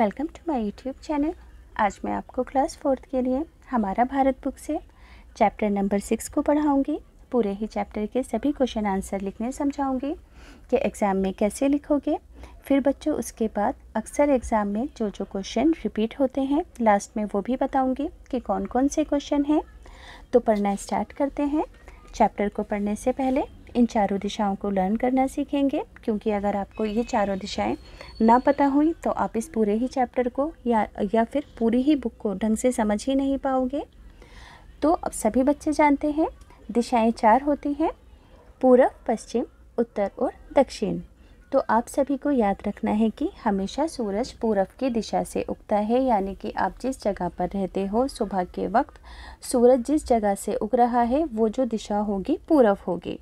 welcome to my YouTube channel आज मैं आपको क्लास फोर्थ के लिए हमारा भारत बुक से चैप्टर नंबर सिक्स को पढ़ाऊँगी पूरे ही चैप्टर के सभी क्वेश्चन आंसर लिखने समझाऊँगी कि एग्ज़ाम में कैसे लिखोगे फिर बच्चों उसके बाद अक्सर एग्ज़ाम में जो जो क्वेश्चन रिपीट होते हैं लास्ट में वो भी बताऊँगी कि कौन कौन से क्वेश्चन हैं तो पढ़ना स्टार्ट करते हैं चैप्टर को पढ़ने से पहले इन चारों दिशाओं को लर्न करना सीखेंगे क्योंकि अगर आपको ये चारों दिशाएं ना पता हुई तो आप इस पूरे ही चैप्टर को या या फिर पूरी ही बुक को ढंग से समझ ही नहीं पाओगे तो अब सभी बच्चे जानते हैं दिशाएं चार होती हैं पूर्व पश्चिम उत्तर और दक्षिण तो आप सभी को याद रखना है कि हमेशा सूरज पूरब की दिशा से उगता है यानी कि आप जिस जगह पर रहते हो सुबह के वक्त सूरज जिस जगह से उग रहा है वो जो दिशा होगी पूरब होगी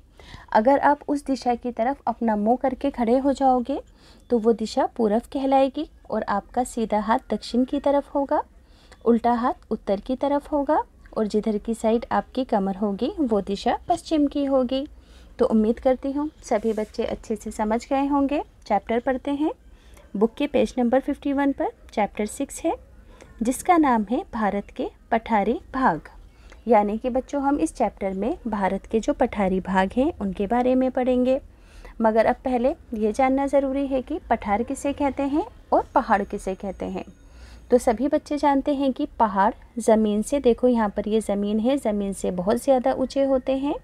अगर आप उस दिशा की तरफ अपना मुंह करके खड़े हो जाओगे तो वो दिशा पूरब कहलाएगी और आपका सीधा हाथ दक्षिण की तरफ होगा उल्टा हाथ उत्तर की तरफ होगा और जिधर की साइड आपकी कमर होगी वो दिशा पश्चिम की होगी तो उम्मीद करती हूँ सभी बच्चे अच्छे से समझ गए होंगे चैप्टर पढ़ते हैं बुक के पेज नंबर 51 पर चैप्टर सिक्स है जिसका नाम है भारत के पठारी भाग यानी कि बच्चों हम इस चैप्टर में भारत के जो पठारी भाग हैं उनके बारे में पढ़ेंगे मगर अब पहले ये जानना ज़रूरी है कि पठार किसे कहते हैं और पहाड़ किसे कहते हैं तो सभी बच्चे जानते हैं कि पहाड़ ज़मीन से देखो यहाँ पर ये ज़मीन है ज़मीन से बहुत ज़्यादा ऊँचे होते हैं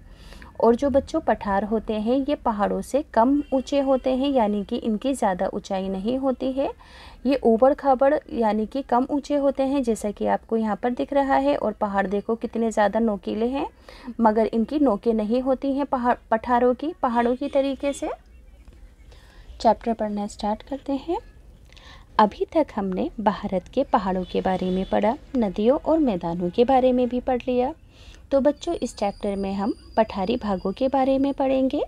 और जो बच्चों पठार होते हैं ये पहाड़ों से कम ऊंचे होते हैं यानी कि इनकी ज़्यादा ऊंचाई नहीं होती है ये ऊबड़ खाबड़ यानी कि कम ऊंचे होते हैं जैसा कि आपको यहाँ पर दिख रहा है और पहाड़ देखो कितने ज़्यादा नोकीले हैं मगर इनकी नोकें नहीं होती हैं पहाड़ पठारों की पहाड़ों की तरीके से चैप्टर पढ़ना स्टार्ट करते हैं अभी तक हमने भारत के पहाड़ों के बारे में पढ़ा नदियों और मैदानों के बारे में भी पढ़ लिया तो बच्चों इस चैप्टर में हम पठारी भागों के बारे में पढ़ेंगे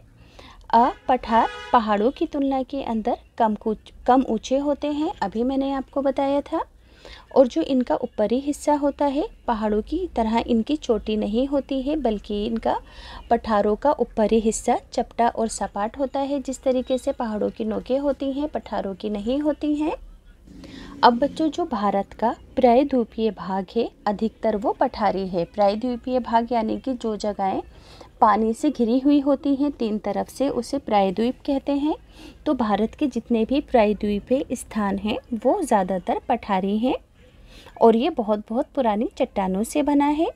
अ पठार पहाड़ों की तुलना के अंदर कम कुछ कम ऊँचे होते हैं अभी मैंने आपको बताया था और जो इनका ऊपरी हिस्सा होता है पहाड़ों की तरह इनकी चोटी नहीं होती है बल्कि इनका पठारों का ऊपरी हिस्सा चपटा और सपाट होता है जिस तरीके से पहाड़ों की नोकें होती हैं पठारों की नहीं होती हैं अब बच्चों तो जो भारत का प्रायद्वीपीय भाग है अधिकतर वो पठारी है प्रायद्वीपीय भाग यानी कि जो जगहें पानी से घिरी हुई होती हैं तीन तरफ से उसे प्रायद्वीप कहते हैं तो भारत के जितने भी प्रायद्वीपीय स्थान हैं वो ज़्यादातर पठारी हैं और ये बहुत बहुत पुरानी चट्टानों से बना है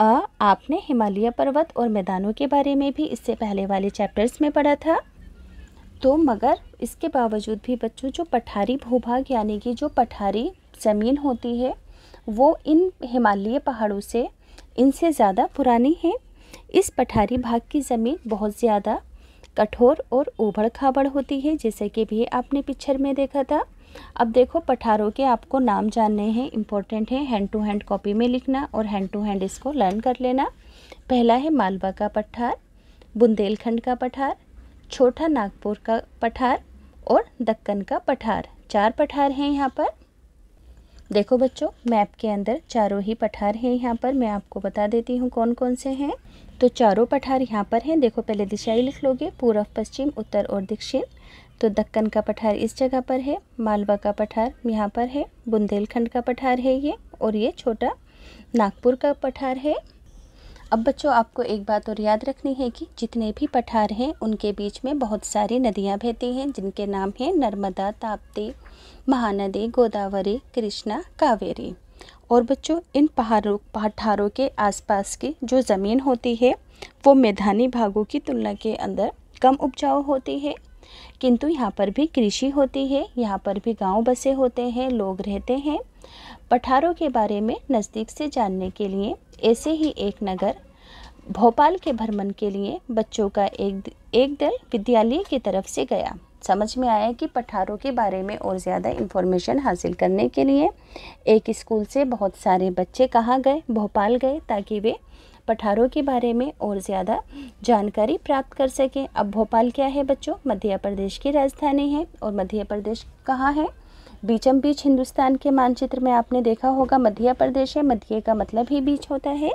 आ, आपने हिमालय पर्वत और मैदानों के बारे में भी इससे पहले वाले चैप्टर्स में पढ़ा था तो मगर इसके बावजूद भी बच्चों जो पठारी भूभाग यानी कि जो पठारी ज़मीन होती है वो इन हिमालय पहाड़ों से इनसे ज़्यादा पुरानी है इस पठारी भाग की ज़मीन बहुत ज़्यादा कठोर और उबड़ खाबड़ होती है जैसे कि भी आपने पिक्चर में देखा था अब देखो पठारों के आपको नाम जानने हैं इम्पोर्टेंट है हैंड टू हैंड कॉपी में लिखना और हैंड टू हैंड इसको लर्न कर लेना पहला है मालवा का पठार बुंदेलखंड का पठार छोटा नागपुर का पठार और दक्कन का पठार चार पठार हैं यहाँ पर देखो बच्चों मैप के अंदर चारों ही पठार हैं यहाँ पर मैं आपको बता देती हूँ कौन कौन से हैं तो चारों पठार यहाँ पर हैं देखो पहले दिशाएं लिख लोगे पूर्व पश्चिम उत्तर और दक्षिण तो दक्कन का पठार इस जगह पर है मालवा का पठार यहाँ पर है बुंदेलखंड का पठार है ये और ये छोटा नागपुर का पठार है अब बच्चों आपको एक बात और याद रखनी है कि जितने भी पठार हैं उनके बीच में बहुत सारी नदियाँ बहती हैं जिनके नाम हैं नर्मदा ताप्ती महानदी गोदावरी कृष्णा कावेरी और बच्चों इन पहाड़ों पठारों के आसपास की जो ज़मीन होती है वो मैदानी भागों की तुलना के अंदर कम उपजाऊ होती है किंतु यहाँ पर भी कृषि होती है यहाँ पर भी गांव बसे होते हैं लोग रहते हैं पठारों के बारे में नज़दीक से जानने के लिए ऐसे ही एक नगर भोपाल के भ्रमण के लिए बच्चों का एक एक दल विद्यालय की तरफ से गया समझ में आया कि पठारों के बारे में और ज़्यादा इन्फॉर्मेशन हासिल करने के लिए एक स्कूल से बहुत सारे बच्चे कहाँ गए भोपाल गए ताकि वे पठारों के बारे में और ज़्यादा जानकारी प्राप्त कर सकें अब भोपाल क्या है बच्चों मध्य प्रदेश की राजधानी है और मध्य प्रदेश कहाँ है बीचम बीच हिंदुस्तान के मानचित्र में आपने देखा होगा मध्य प्रदेश है मध्य का मतलब ही बीच होता है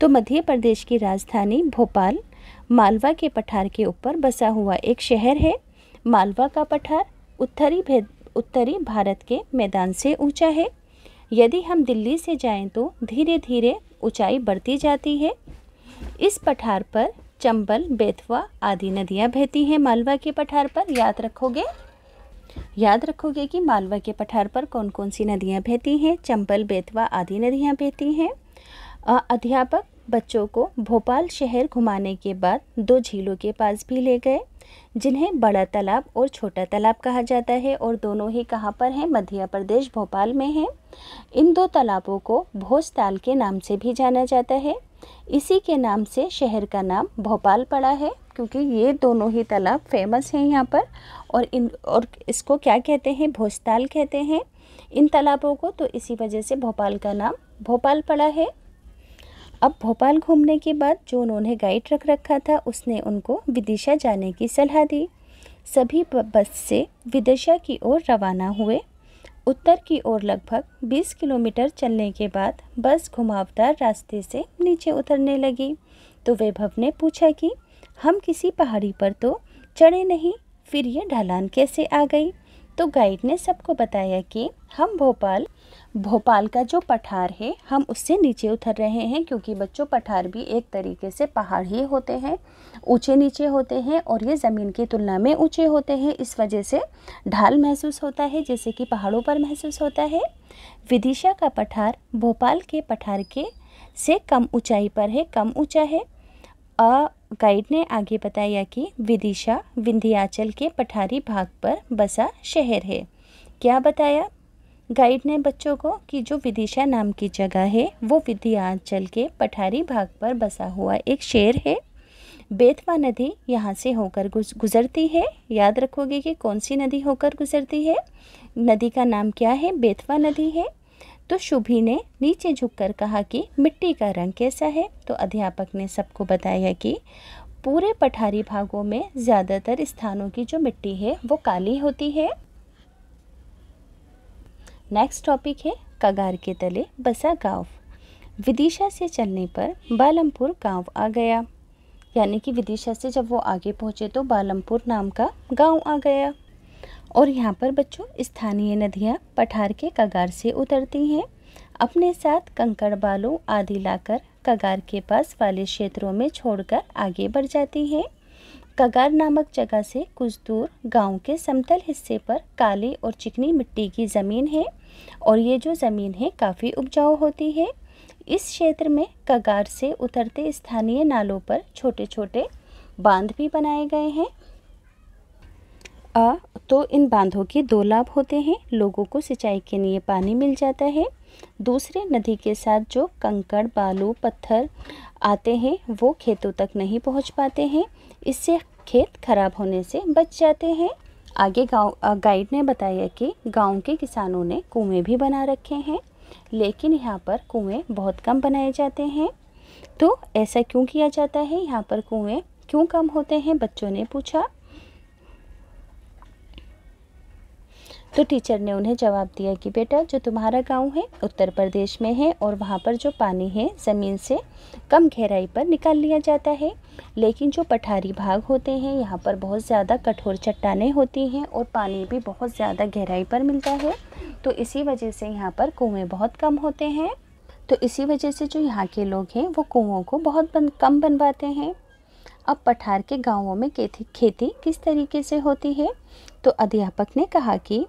तो मध्य प्रदेश की राजधानी भोपाल मालवा के पठार के ऊपर बसा हुआ एक शहर है मालवा का पठार उत्तरी भेद उत्तरी भारत के मैदान से ऊंचा है यदि हम दिल्ली से जाएं तो धीरे धीरे ऊंचाई बढ़ती जाती है इस पठार पर चंबल बेतवा आदि नदियां बहती हैं मालवा के पठार पर याद रखोगे याद रखोगे कि मालवा के पठार पर कौन कौन सी नदियाँ बहती हैं चंबल बेतवा आदि नदियाँ बहती हैं अध्यापक बच्चों को भोपाल शहर घुमाने के बाद दो झीलों के पास भी ले गए जिन्हें बड़ा तालाब और छोटा तालाब कहा जाता है और दोनों ही कहाँ पर हैं मध्य प्रदेश भोपाल में हैं इन दो तालाबों को भोजताल के नाम से भी जाना जाता है इसी के नाम से शहर का नाम भोपाल पड़ा है क्योंकि ये दोनों ही तालाब फेमस हैं यहाँ पर और इन और इसको क्या कहते हैं भोजताल कहते हैं इन तालाबों को तो इसी वजह से भोपाल का नाम भोपाल पड़ा है अब भोपाल घूमने के बाद जो उन्होंने गाइड रख रखा था उसने उनको विदिशा जाने की सलाह दी सभी बस से विदिशा की ओर रवाना हुए उत्तर की ओर लगभग 20 किलोमीटर चलने के बाद बस घुमावदार रास्ते से नीचे उतरने लगी तो वैभव ने पूछा कि हम किसी पहाड़ी पर तो चढ़े नहीं फिर ये ढलान कैसे आ गई तो गाइड ने सबको बताया कि हम भोपाल भोपाल का जो पठार है हम उससे नीचे उतर रहे हैं क्योंकि बच्चों पठार भी एक तरीके से पहाड़ ही होते हैं ऊंचे नीचे होते हैं और ये ज़मीन की तुलना में ऊंचे होते हैं इस वजह से ढाल महसूस होता है जैसे कि पहाड़ों पर महसूस होता है विदिशा का पठार भोपाल के पठार के से कम ऊंचाई पर है कम ऊँचा है गाइड ने आगे बताया कि विदिशा विंध्याचल के पठारी भाग पर बसा शहर है क्या बताया गाइड ने बच्चों को कि जो विदिशा नाम की जगह है वो विंध्याचल के पठारी भाग पर बसा हुआ एक शहर है बेतवा नदी यहाँ से होकर गुजरती है याद रखोगे कि कौन सी नदी होकर गुजरती है नदी का नाम क्या है बेतवा नदी है तो शुभी ने नीचे झुककर कहा कि मिट्टी का रंग कैसा है तो अध्यापक ने सबको बताया कि पूरे पठारी भागों में ज़्यादातर स्थानों की जो मिट्टी है वो काली होती है नेक्स्ट टॉपिक है कगार के तले बसा गांव विदिशा से चलने पर बालमपुर गांव आ गया यानी कि विदिशा से जब वो आगे पहुँचे तो बालमपुर नाम का गांव आ गया और यहाँ पर बच्चों स्थानीय नदियाँ पठार के कगार से उतरती हैं अपने साथ कंकड़ बालों आदि लाकर कगार के पास वाले क्षेत्रों में छोड़कर आगे बढ़ जाती हैं कगार नामक जगह से कुछ दूर गांव के समतल हिस्से पर काली और चिकनी मिट्टी की ज़मीन है और ये जो ज़मीन है काफ़ी उपजाऊ होती है इस क्षेत्र में कगार से उतरते स्थानीय नालों पर छोटे छोटे बांध भी बनाए गए हैं अ तो इन बांधों के दो लाभ होते हैं लोगों को सिंचाई के लिए पानी मिल जाता है दूसरे नदी के साथ जो कंकड़ बालू पत्थर आते हैं वो खेतों तक नहीं पहुंच पाते हैं इससे खेत खराब होने से बच जाते हैं आगे गांव गाइड ने बताया कि गांव के किसानों ने कुएँ भी बना रखे हैं लेकिन यहाँ पर कुएँ बहुत कम बनाए जाते हैं तो ऐसा क्यों किया जाता है यहाँ पर कुएँ क्यों कम होते हैं बच्चों ने पूछा तो टीचर ने उन्हें जवाब दिया कि बेटा जो तुम्हारा गांव है उत्तर प्रदेश में है और वहाँ पर जो पानी है ज़मीन से कम गहराई पर निकाल लिया जाता है लेकिन जो पठारी भाग होते हैं यहाँ पर बहुत ज़्यादा कठोर चट्टाने होती हैं और पानी भी बहुत ज़्यादा गहराई पर मिलता है तो इसी वजह से यहाँ पर कुएँ बहुत कम होते हैं तो इसी वजह से जो यहाँ के लोग हैं वो कुओं को बहुत बन, कम बनवाते हैं अब पठार के गांवों में खेती खेती किस तरीके से होती है तो अध्यापक ने कहा कि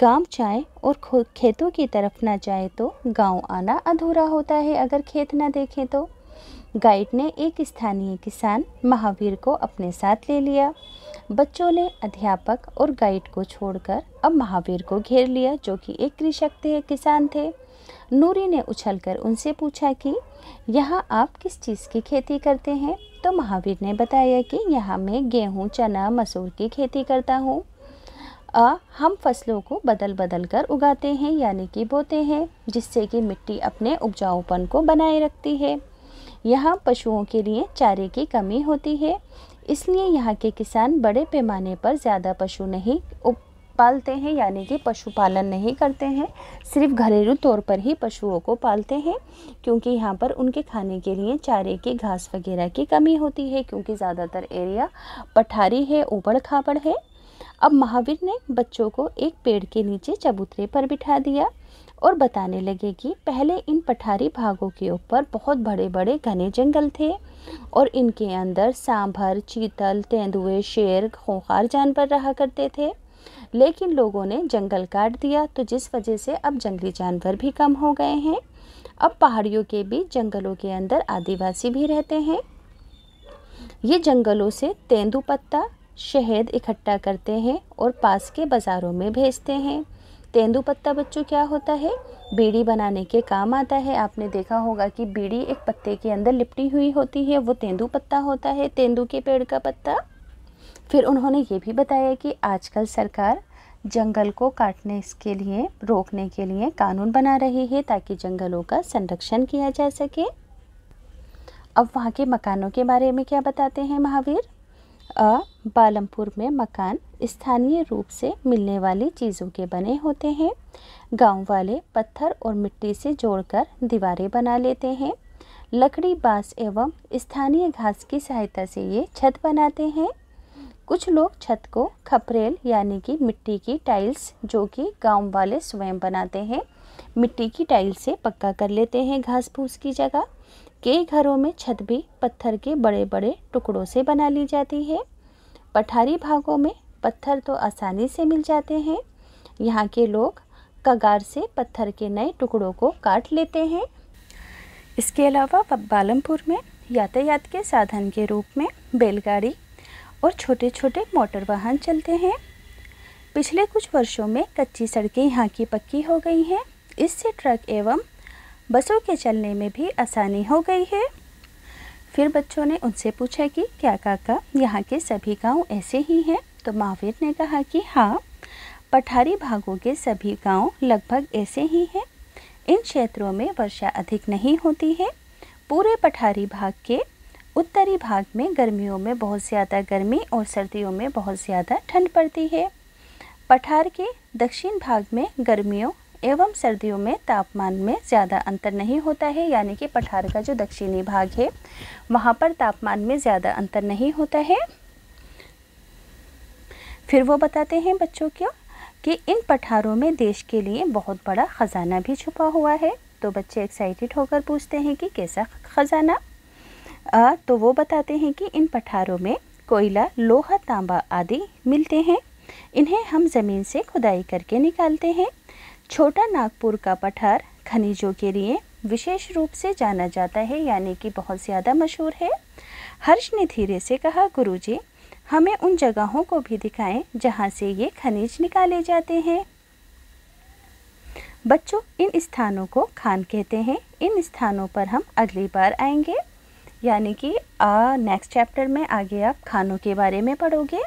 गांव जाए और खेतों की तरफ ना जाए तो गांव आना अधूरा होता है अगर खेत ना देखें तो गाइड ने एक स्थानीय किसान महावीर को अपने साथ ले लिया बच्चों ने अध्यापक और गाइड को छोड़कर अब महावीर को घेर लिया जो कि एक कृषक थे किसान थे नूरी ने उछलकर उनसे पूछा कि यहाँ आप किस चीज़ की खेती करते हैं तो महावीर ने बताया कि यहाँ मैं गेहूँ चना मसूर की खेती करता हूँ आ, हम फसलों को बदल बदल कर उगाते हैं यानी कि बोते हैं जिससे कि मिट्टी अपने उपजाऊपन को बनाए रखती है यहाँ पशुओं के लिए चारे की कमी होती है इसलिए यहाँ के किसान बड़े पैमाने पर ज़्यादा पशु नहीं उप पालते हैं यानी कि पशुपालन नहीं करते हैं सिर्फ घरेलू तौर पर ही पशुओं को पालते हैं क्योंकि यहाँ पर उनके खाने के लिए चारे की घास वगैरह की कमी होती है क्योंकि ज़्यादातर एरिया पठारी है ऊबड़ खाबड़ है अब महावीर ने बच्चों को एक पेड़ के नीचे चबूतरे पर बिठा दिया और बताने लगे कि पहले इन पठारी भागों के ऊपर बहुत बड़े बड़े घने जंगल थे और इनके अंदर सांभर चीतल तेंदुए शेर खोखार जानवर रहा करते थे लेकिन लोगों ने जंगल काट दिया तो जिस वजह से अब जंगली जानवर भी कम हो गए हैं अब पहाड़ियों के बीच जंगलों के अंदर आदिवासी भी रहते हैं ये जंगलों से तेंदू पत्ता शहद इकट्ठा करते हैं और पास के बाज़ारों में भेजते हैं तेंदू पत्ता बच्चों क्या होता है बीड़ी बनाने के काम आता है आपने देखा होगा कि बीड़ी एक पत्ते के अंदर लिपटी हुई होती है वो तेंदू पत्ता होता है तेंदू के पेड़ का पत्ता फिर उन्होंने ये भी बताया कि आजकल सरकार जंगल को काटने के लिए रोकने के लिए कानून बना रही है ताकि जंगलों का संरक्षण किया जा सके अब वहाँ के मकानों के बारे में क्या बताते हैं महावीर अ पालमपुर में मकान स्थानीय रूप से मिलने वाली चीज़ों के बने होते हैं गांव वाले पत्थर और मिट्टी से जोड़कर दीवारें बना लेते हैं लकड़ी बांस एवं स्थानीय घास की सहायता से ये छत बनाते हैं कुछ लोग छत को खपरेल यानी कि मिट्टी की टाइल्स जो कि गांव वाले स्वयं बनाते हैं मिट्टी की टाइल से पक्का कर लेते हैं घास फूस की जगह कई घरों में छत भी पत्थर के बड़े बड़े टुकड़ों से बना ली जाती है पठारी भागों में पत्थर तो आसानी से मिल जाते हैं यहाँ के लोग कगार से पत्थर के नए टुकड़ों को काट लेते हैं इसके अलावा बालमपुर में यातायात के साधन के रूप में बैलगाड़ी और छोटे छोटे मोटर वाहन चलते हैं पिछले कुछ वर्षों में कच्ची सड़कें यहाँ की पक्की हो गई हैं इससे ट्रक एवं बसों के चलने में भी आसानी हो गई है फिर बच्चों ने उनसे पूछा कि क्या काका यहाँ के सभी गांव ऐसे ही हैं तो महावीर ने कहा कि हाँ पठारी भागों के सभी गांव लगभग ऐसे ही हैं इन क्षेत्रों में वर्षा अधिक नहीं होती है पूरे पठारी भाग के उत्तरी भाग में गर्मियों में बहुत ज़्यादा गर्मी और सर्दियों में बहुत ज़्यादा ठंड पड़ती है पठार के दक्षिण भाग में गर्मियों एवं सर्दियों में तापमान में ज़्यादा अंतर नहीं होता है यानी कि पठार का जो दक्षिणी भाग है वहाँ पर तापमान में ज़्यादा अंतर नहीं होता है फिर वो बताते हैं बच्चों को कि इन पठारों में देश के लिए बहुत बड़ा ख़जाना भी छुपा हुआ है तो बच्चे एक्साइटेड होकर पूछते हैं कि कैसा ख़जाना आ, तो वो बताते हैं कि इन पठारों में कोयला लोहा तांबा आदि मिलते हैं इन्हें हम ज़मीन से खुदाई करके निकालते हैं छोटा नागपुर का पठार खनिजों के लिए विशेष रूप से जाना जाता है यानी कि बहुत ज़्यादा मशहूर है हर्ष ने धीरे से कहा गुरुजी हमें उन जगहों को भी दिखाएं जहाँ से ये खनिज निकाले जाते हैं बच्चों इन स्थानों को खान कहते हैं इन स्थानों पर हम अगली बार आएंगे यानी कि नेक्स्ट चैप्टर में आगे आप खानों के बारे में पढ़ोगे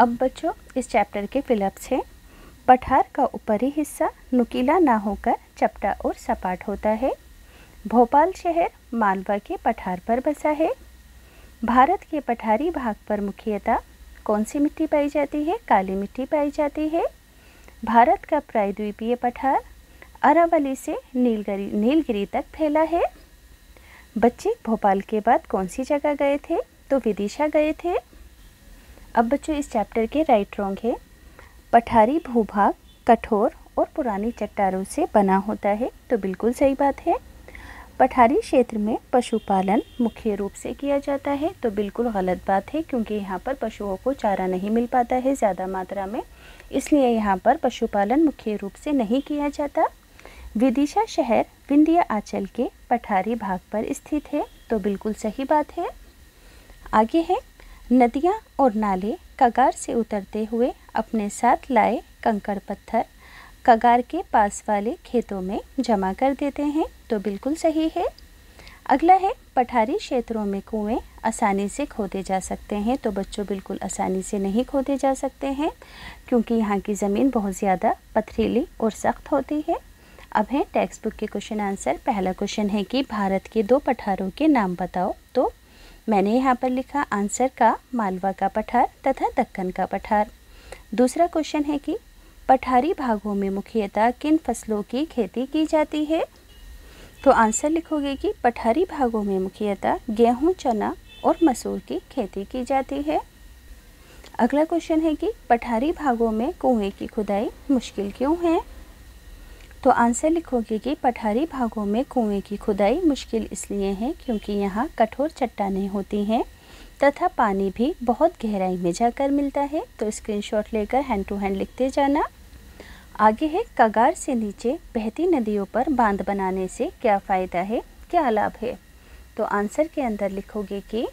अब बच्चों इस चैप्टर के फिलअप्स हैं पठार का ऊपरी हिस्सा नुकीला ना होकर चपटा और सपाट होता है भोपाल शहर मालवा के पठार पर बसा है भारत के पठारी भाग पर मुख्यतः कौन सी मिट्टी पाई जाती है काली मिट्टी पाई जाती है भारत का प्रायद्वीपीय पठार अरावली से नीलगिरी नीलगिरी तक फैला है बच्चे भोपाल के बाद कौन सी जगह गए थे तो विदिशा गए थे अब बच्चों इस चैप्टर के राइट रॉन्ग है पठारी भूभाग कठोर और पुरानी चट्टारों से बना होता है तो बिल्कुल सही बात है पठारी क्षेत्र में पशुपालन मुख्य रूप से किया जाता है तो बिल्कुल गलत बात है क्योंकि यहाँ पर पशुओं को चारा नहीं मिल पाता है ज़्यादा मात्रा में इसलिए यहाँ पर पशुपालन मुख्य रूप से नहीं किया जाता विदिशा शहर विंध्य आंचल के पठारी भाग पर स्थित है तो बिल्कुल सही बात है आगे है नदियाँ और नाले कगार से उतरते हुए अपने साथ लाए कंकड़ पत्थर कगार के पास वाले खेतों में जमा कर देते हैं तो बिल्कुल सही है अगला है पठारी क्षेत्रों में कुएं आसानी से खोदे जा सकते हैं तो बच्चों बिल्कुल आसानी से नहीं खोदे जा सकते हैं क्योंकि यहाँ की ज़मीन बहुत ज़्यादा पथरीली और सख्त होती है अब है टेक्स्ट बुक के क्वेश्चन आंसर पहला क्वेश्चन है कि भारत के दो पठारों के नाम बताओ मैंने यहाँ पर लिखा आंसर का मालवा का पठार तथा दक्कन का पठार दूसरा क्वेश्चन है कि पठारी भागों में मुख्यतः किन फसलों की खेती की जाती है तो आंसर लिखोगे कि पठारी भागों में मुख्यतः गेहूं चना और मसूर की खेती की जाती है अगला क्वेश्चन है कि पठारी भागों में कुएं की खुदाई मुश्किल क्यों है तो आंसर लिखोगे कि पठारी भागों में कुएं की खुदाई मुश्किल इसलिए है क्योंकि यहाँ कठोर चट्टानें होती हैं तथा पानी भी बहुत गहराई में जाकर मिलता है तो स्क्रीनशॉट लेकर हैंड टू हैंड लिखते जाना आगे है कगार से नीचे बहती नदियों पर बांध बनाने से क्या फ़ायदा है क्या लाभ है तो आंसर के अंदर लिखोगे कि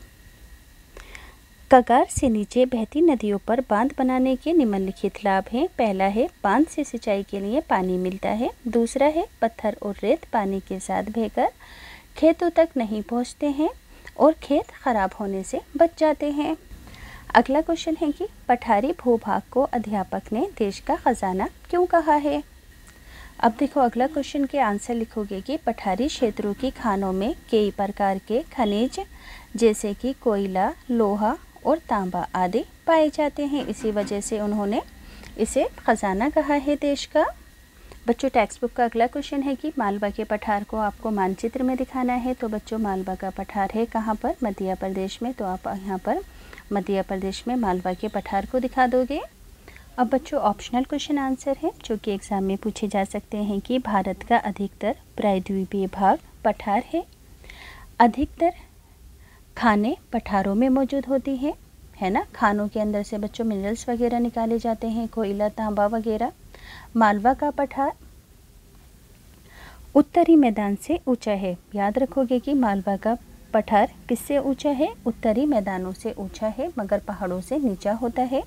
कगार से नीचे बहती नदियों पर बांध बनाने के निम्नलिखित लाभ हैं पहला है बांध से सिंचाई के लिए पानी मिलता है दूसरा है पत्थर और रेत पानी के साथ बहकर खेतों तक नहीं पहुंचते हैं और खेत खराब होने से बच जाते हैं अगला क्वेश्चन है कि पठारी भूभाग को अध्यापक ने देश का खजाना क्यों कहा है अब देखो अगला क्वेश्चन के आंसर लिखोगे कि पठारी क्षेत्रों की खानों में कई प्रकार के खनिज जैसे कि कोयला लोहा और तांबा आदि पाए जाते हैं इसी वजह से उन्होंने इसे ख़जाना कहा है देश का बच्चों टेक्स्ट बुक का अगला क्वेश्चन है कि मालवा के पठार को आपको मानचित्र में दिखाना है तो बच्चों मालवा का पठार है कहाँ पर मध्य प्रदेश में तो आप यहाँ पर मध्य प्रदेश में मालवा के पठार को दिखा दोगे अब बच्चों ऑप्शनल क्वेश्चन आंसर है जो कि एग्ज़ाम में पूछे जा सकते हैं कि भारत का अधिकतर प्रायद्वीपीय भाग पठार है अधिकतर खाने पठारों में मौजूद होती हैं है ना खानों के अंदर से बच्चों मिनरल्स वगैरह निकाले जाते हैं कोयला तांबा वगैरह मालवा का पठार उत्तरी मैदान से ऊंचा है याद रखोगे कि मालवा का पठार किससे ऊंचा है उत्तरी मैदानों से ऊंचा है मगर पहाड़ों से नीचा होता है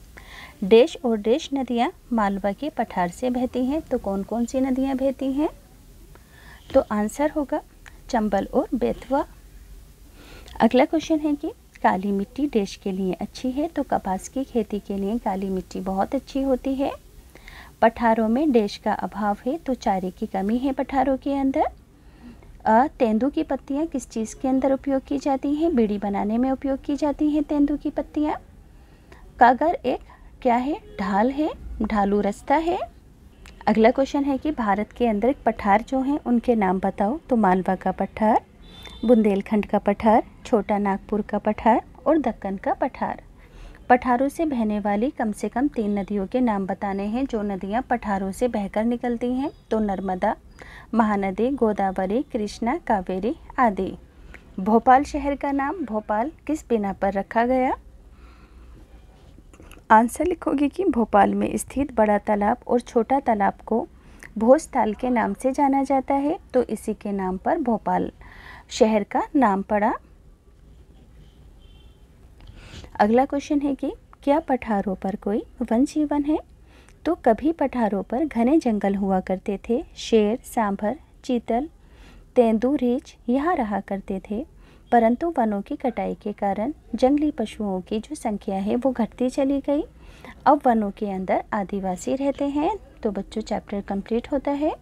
डेश और डेश नदियाँ मालवा के पठार से बहती हैं तो कौन कौन सी नदियाँ बहती हैं तो आंसर होगा चंबल और बेतवा अगला क्वेश्चन है कि काली मिट्टी देश के लिए अच्छी है तो कपास की खेती के लिए काली मिट्टी बहुत अच्छी होती है पठारों में देश का अभाव है तो चारे की कमी है पठारों के अंदर अ तेंदू की पत्तियाँ किस चीज़ के अंदर उपयोग की जाती हैं बीड़ी बनाने में उपयोग की जाती हैं तेंदू की पत्तियाँ कागर एक क्या है ढाल है ढालू रस्ता है अगला क्वेश्चन है कि भारत के अंदर पठार जो हैं उनके नाम बताओ तो मालवा का पठार बुंदेलखंड का पठार छोटा नागपुर का पठार और दक्कन का पठार पठारों से बहने वाली कम से कम तीन नदियों के नाम बताने हैं जो नदियां पठारों से बहकर निकलती हैं तो नर्मदा महानदी गोदावरी कृष्णा कावेरी आदि भोपाल शहर का नाम भोपाल किस बिना पर रखा गया आंसर लिखोगे कि भोपाल में स्थित बड़ा तालाब और छोटा तालाब को भोजताल के नाम से जाना जाता है तो इसी के नाम पर भोपाल शहर का नाम पड़ा अगला क्वेश्चन है कि क्या पठारों पर कोई वन जीवन है तो कभी पठारों पर घने जंगल हुआ करते थे शेर सांभर चीतल तेंदू रीछ यहाँ रहा करते थे परंतु वनों की कटाई के कारण जंगली पशुओं की जो संख्या है वो घटती चली गई अब वनों के अंदर आदिवासी रहते हैं तो बच्चों चैप्टर कंप्लीट होता है